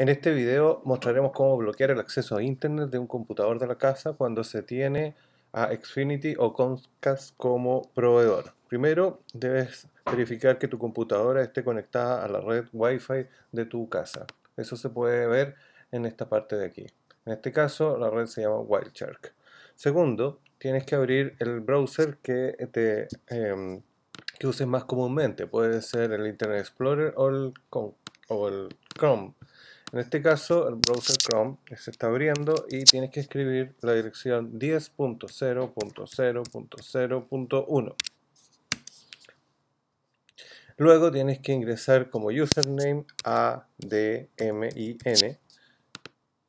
En este video mostraremos cómo bloquear el acceso a internet de un computador de la casa cuando se tiene a Xfinity o Comcast como proveedor. Primero debes verificar que tu computadora esté conectada a la red Wi-Fi de tu casa. Eso se puede ver en esta parte de aquí. En este caso la red se llama Wildshark. Segundo, tienes que abrir el browser em, que, uses más comúnmente. Puede ser el Internet Explorer o el Chrome. En este caso, el browser Chrome se está abriendo y tienes que escribir la dirección 10.0.0.0.1. Luego tienes que ingresar como username ADMIN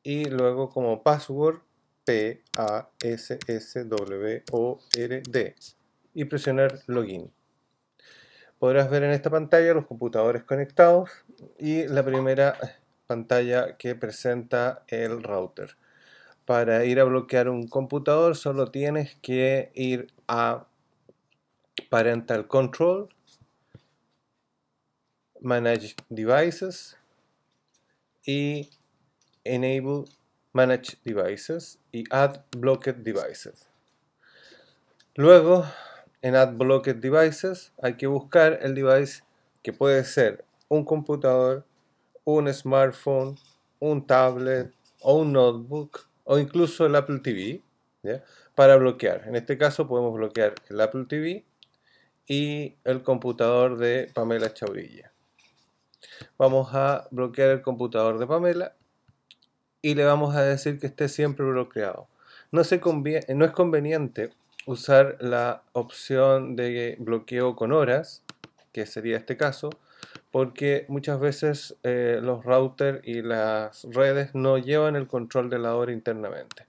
y luego como password PASSWORD y presionar login. Podrás ver en esta pantalla los computadores conectados y la primera pantalla que presenta el router. Para ir a bloquear un computador solo tienes que ir a Parental Control, Manage Devices y Enable Manage Devices y Add Blocked Devices. Luego, en Add Blocked Devices hay que buscar el device que puede ser un computador, un smartphone, un tablet o un notebook o incluso el Apple TV para bloquear. En este caso podemos bloquear el Apple TV y el computador de Pamela Chaurilla. Vamos a bloquear el computador de Pamela y le vamos a decir que esté siempre bloqueado. no es conveniente usar la opción de bloqueo con horas, que sería este caso, porque muchas veces eh, los routers y las redes no llevan el control de la hora internamente.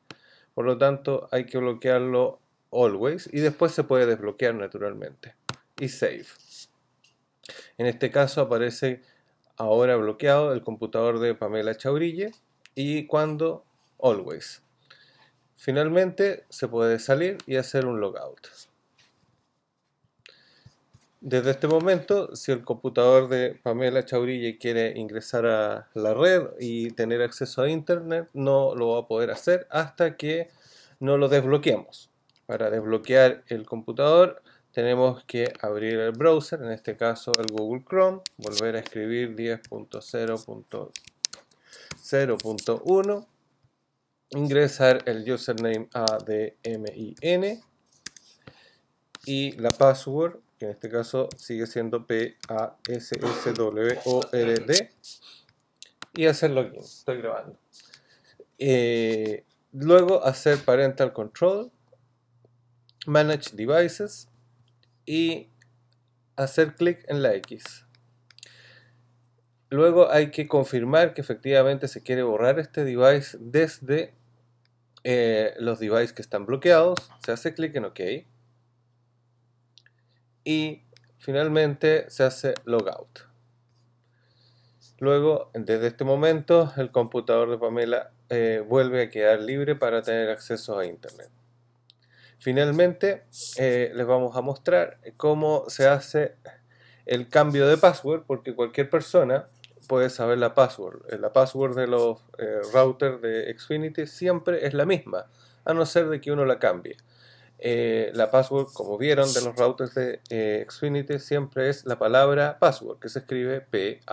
Por lo tanto, hay que bloquearlo always y después se puede desbloquear naturalmente. Y save. En este caso aparece ahora bloqueado el computador de Pamela Chaurille y cuando always. Finalmente se puede salir y hacer un logout. Desde este momento, si el computador de Pamela Chaurille quiere ingresar a la red y tener acceso a Internet, no lo va a poder hacer hasta que no lo desbloqueemos. Para desbloquear el computador tenemos que abrir el browser, en este caso el Google Chrome, volver a escribir 10.0.0.1, ingresar el username ADMIN y la password en este caso sigue siendo p a s s w o d y hacer login. Estoy grabando. Eh, luego hacer parental control, manage devices y hacer clic en la X. Luego hay que confirmar que efectivamente se quiere borrar este device desde eh, los devices que están bloqueados. Se hace clic en OK y finalmente se hace logout. Luego, desde este momento, el computador de Pamela eh, vuelve a quedar libre para tener acceso a Internet. Finalmente, eh, les vamos a mostrar cómo se hace el cambio de password, porque cualquier persona puede saber la password. Eh, la password de los routers de Xfinity siempre es la misma, a no ser de que uno la cambie. Eh, la password, como vieron, de los routers de eh, Xfinity siempre es la palabra password, que se escribe P-A-S-S-W-O-R-D.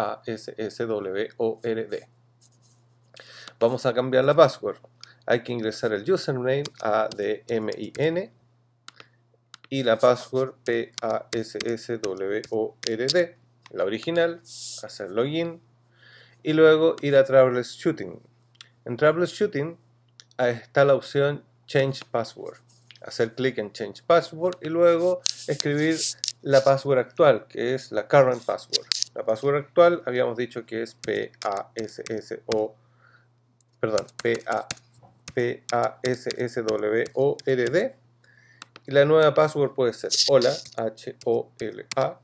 Vamos a cambiar la password. Hay que ingresar el username a d m n y la password P-A-S-S-W-O-R-D, la original, hacer login y luego ir a Shooting En Shooting está la opción Change Password hacer clic en Change Password y luego escribir la password actual, que es la current password. La password actual habíamos dicho que es P-A-S-S-O, perdón, P-A-S-S-W-O-R-D. Y la nueva password puede ser hola, H-O-L-A.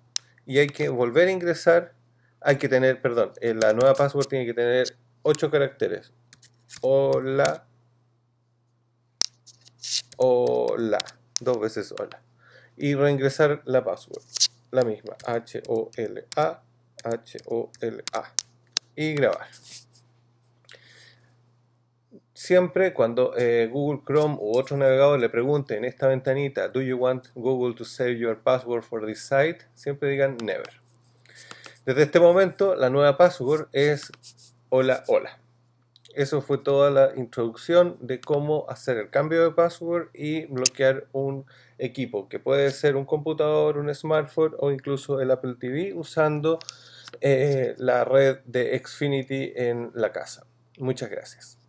Y hay que volver a ingresar, hay que tener, perdón, eh, la nueva password tiene que tener 8 caracteres. Hola, hola, dos veces hola. Y reingresar la password, la misma, H-O-L-A, H-O-L-A. Y grabar. Siempre cuando eh, Google Chrome u otro navegador le pregunte en esta ventanita, ¿Do you want Google to save your password for this site? Siempre digan never. Desde este momento, la nueva password es hola, hola. Eso fue toda la introducción de cómo hacer el cambio de password y bloquear un equipo, que puede ser un computador, un smartphone o incluso el Apple TV usando eh, la red de Xfinity en la casa. Muchas gracias.